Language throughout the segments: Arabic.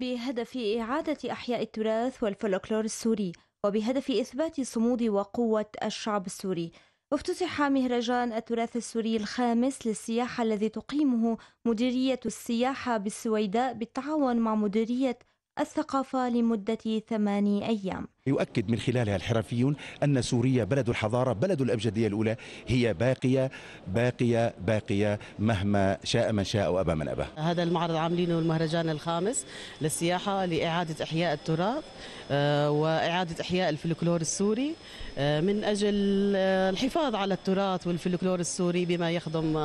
بهدف إعادة إحياء التراث والفولكلور السوري وبهدف إثبات صمود وقوة الشعب السوري افتتح مهرجان التراث السوري الخامس للسياحة الذي تقيمه مديرية السياحة بالسويداء بالتعاون مع مديرية الثقافة لمدة ثماني أيام يؤكد من خلالها الحرفيون أن سوريا بلد الحضارة بلد الأبجدية الأولى هي باقية باقية باقية مهما شاء من شاء وأبى من أبى هذا المعرض عاملينه المهرجان الخامس للسياحة لإعادة إحياء التراث آه، وإعادة إحياء الفلكلور السوري آه، من أجل آه، الحفاظ على التراث والفلكلور السوري بما يخدم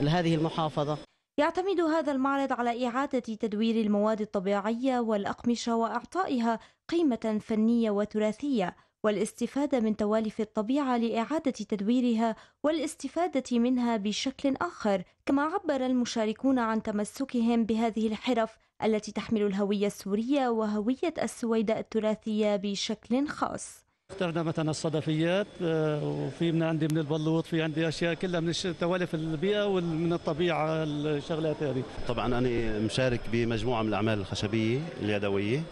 هذه المحافظة يعتمد هذا المعرض على إعادة تدوير المواد الطبيعية والأقمشة وإعطائها قيمة فنية وتراثية والاستفادة من توالف الطبيعة لإعادة تدويرها والاستفادة منها بشكل آخر، كما عبر المشاركون عن تمسكهم بهذه الحرف التي تحمل الهوية السورية وهوية السويداء التراثية بشكل خاص. اخترنا مثلا الصدفيات آه، وفي من عندي من البلوط في عندي اشياء كلها من توالف البيئه ومن الطبيعه الشغلات هذه طبعا انا مشارك بمجموعه من الاعمال الخشبيه اليدويه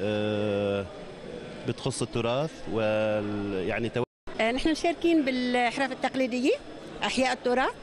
آه، بتخص التراث ويعني آه، نحن مشاركين بالحرف التقليديه احياء التراث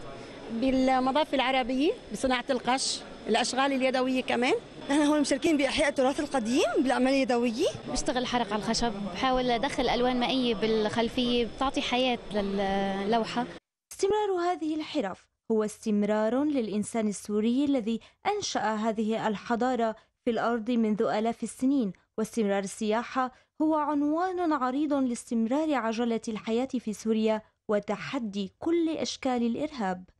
بالمضافه العربيه بصناعه القش الاشغال اليدويه كمان نحن هون مشاركين باحياء التراث القديم بالاعمال اليدويه بشتغل حرق على الخشب بحاول ادخل الوان مائيه بالخلفيه بتعطي حياه للوحه استمرار هذه الحرف هو استمرار للانسان السوري الذي انشا هذه الحضاره في الارض منذ الاف السنين واستمرار السياحه هو عنوان عريض لاستمرار عجله الحياه في سوريا وتحدي كل اشكال الارهاب